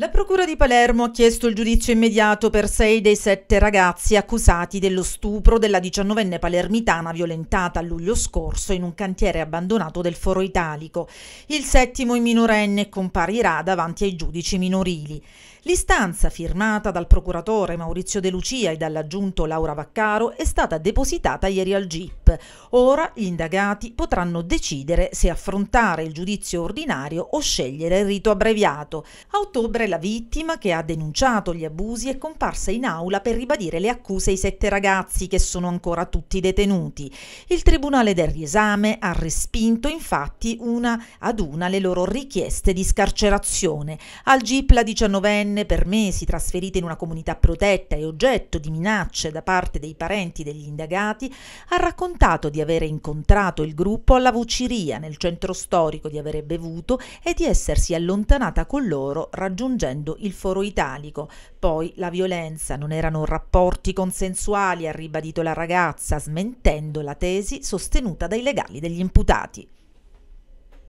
La Procura di Palermo ha chiesto il giudizio immediato per sei dei sette ragazzi accusati dello stupro della diciannovenne palermitana violentata a luglio scorso in un cantiere abbandonato del Foro Italico. Il settimo in minorenne comparirà davanti ai giudici minorili. L'istanza firmata dal procuratore Maurizio De Lucia e dall'aggiunto Laura Vaccaro è stata depositata ieri al GIP. Ora gli indagati potranno decidere se affrontare il giudizio ordinario o scegliere il rito abbreviato. A ottobre la vittima che ha denunciato gli abusi è comparsa in aula per ribadire le accuse ai sette ragazzi che sono ancora tutti detenuti. Il Tribunale del Riesame ha respinto infatti una ad una le loro richieste di scarcerazione. Al GIP la diciannovenne per mesi trasferita in una comunità protetta e oggetto di minacce da parte dei parenti degli indagati ha raccontato di avere incontrato il gruppo alla Vuciria nel centro storico, di avere bevuto e di essersi allontanata con loro raggiungendo raggiungendo il foro italico. Poi la violenza, non erano rapporti consensuali, ha ribadito la ragazza, smentendo la tesi sostenuta dai legali degli imputati.